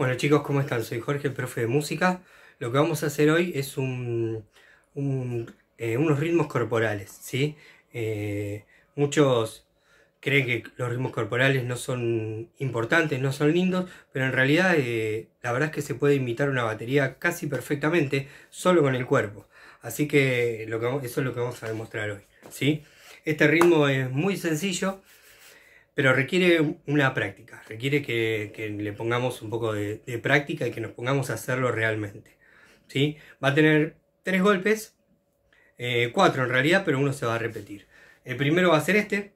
Bueno chicos, ¿cómo están? Soy Jorge, el profe de música. Lo que vamos a hacer hoy es eh, unos ritmos corporales, ¿sí? Eh, muchos creen que los ritmos corporales no son importantes, no son lindos, pero en realidad eh, la verdad es que se puede imitar una batería casi perfectamente solo con el cuerpo. Así que, eso es lo que vamos a demostrar hoy, ¿sí? Este ritmo es muy sencillo, pero requiere una práctica, requiere que, le pongamos un poco de, práctica y que nos pongamos a hacerlo realmente. ¿sí? Va a tener tres golpes, eh, cuatro en realidad, pero uno se va a repetir. El primero va a ser este,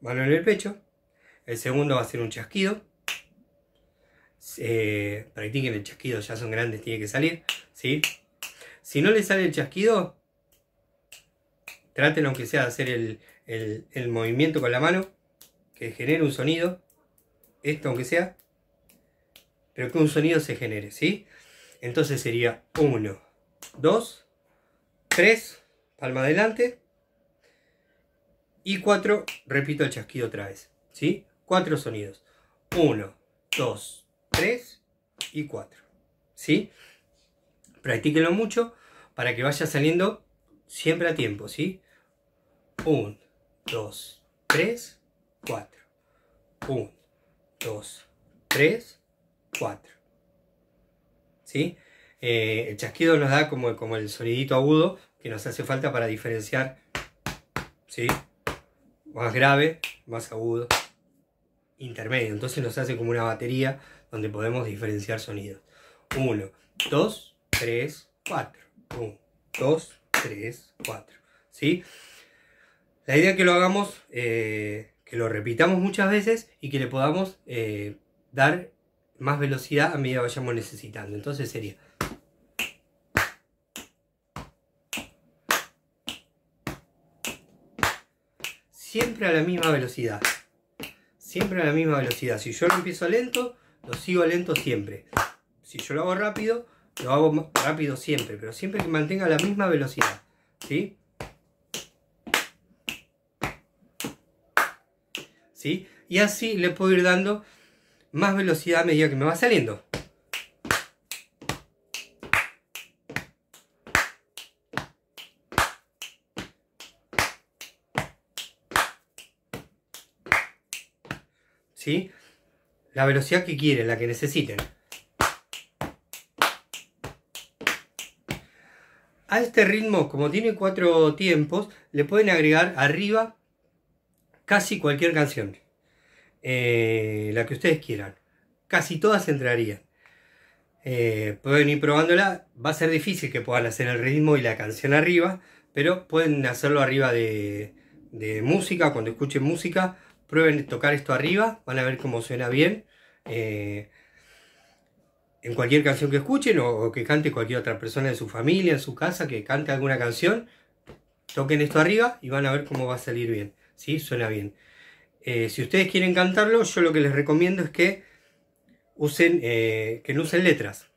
mano en el pecho. El segundo va a ser un chasquido. Eh, practiquen el chasquido, ya son grandes, tiene que salir. ¿sí? Si no le sale el chasquido, traten aunque sea de hacer el movimiento con la mano que genere un sonido, esto aunque sea, pero que un sonido se genere, ¿sí? Entonces sería 1, 2, 3, palma adelante, y 4, repito el chasquido otra vez, ¿sí? 4 sonidos, 1, 2, 3 y 4, ¿sí? Practíquenlo mucho para que vaya saliendo siempre a tiempo, ¿sí? 1, 2, 3 4. 1, 2, 3, 4. ¿Sí? Eh, el chasquido nos da como, como el sonidito agudo que nos hace falta para diferenciar. ¿Sí? Más grave, más agudo, intermedio. Entonces nos hace como una batería donde podemos diferenciar sonidos. 1, 2, 3, 4. 1, 2, 3, 4. ¿Sí? La idea que lo hagamos eh, que lo repitamos muchas veces y que le podamos eh, dar más velocidad a medida que vayamos necesitando. Entonces sería... Siempre a la misma velocidad. Siempre a la misma velocidad. Si yo lo empiezo lento, lo sigo lento siempre. Si yo lo hago rápido, lo hago rápido siempre. Pero siempre que mantenga la misma velocidad. ¿Sí? ¿sí? Y así le puedo ir dando más velocidad a medida que me va saliendo. ¿Sí? La velocidad que quieren, la que necesiten. A este ritmo, como tiene cuatro tiempos, le pueden agregar arriba casi cualquier canción, eh, la que ustedes quieran, casi todas entrarían. Eh, pueden ir probándola, va a ser difícil que puedan hacer el ritmo y la canción arriba, pero pueden hacerlo arriba de, música, cuando escuchen música, prueben tocar esto arriba, van a ver cómo suena bien. Eh, en cualquier canción que escuchen o, o, que cante cualquier otra persona de su familia, en su casa, que cante alguna canción, toquen esto arriba y van a ver cómo va a salir bien. ¿sí? Suena bien. Eh, si ustedes quieren cantarlo, yo lo que les recomiendo es que usen, eh, que no usen letras,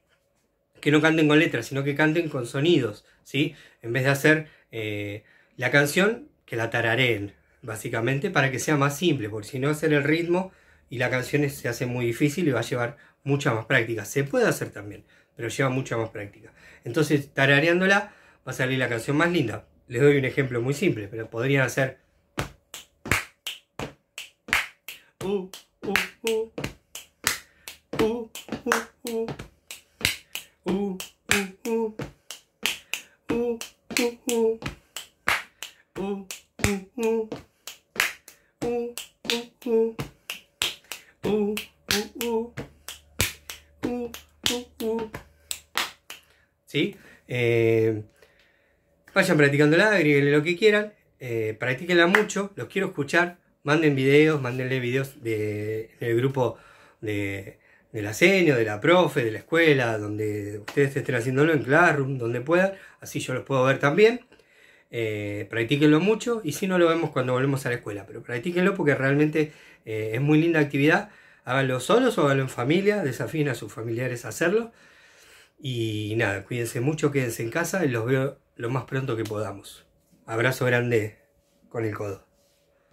que no canten con letras, sino que canten con sonidos, ¿sí? En vez de hacer eh, la canción, que la tarareen, básicamente, para que sea más simple, porque si no hacer el ritmo y la canción se hace muy difícil y va a llevar mucha más práctica. Se puede hacer también, pero lleva mucha más práctica. Entonces, tarareándola, va a salir la canción más linda. Les doy un ejemplo muy simple, pero podrían hacer ¿Sí? vayan practicándola, lo que quieran, eh, practíquenla mucho, los quiero escuchar, manden videos, mándenle videos de, del grupo de, de la seño, de la profe, de la escuela, donde ustedes estén haciéndolo en Classroom, donde puedan, así yo los puedo ver también. Eh, practíquenlo mucho y si no lo vemos cuando volvemos a la escuela, pero practíquenlo porque realmente eh, es muy linda actividad. Háganlo solos o háganlo en familia, desafíen a sus familiares a hacerlo. Y nada, cuídense mucho, quédense en casa y los veo lo más pronto que podamos. Abrazo grande con el codo.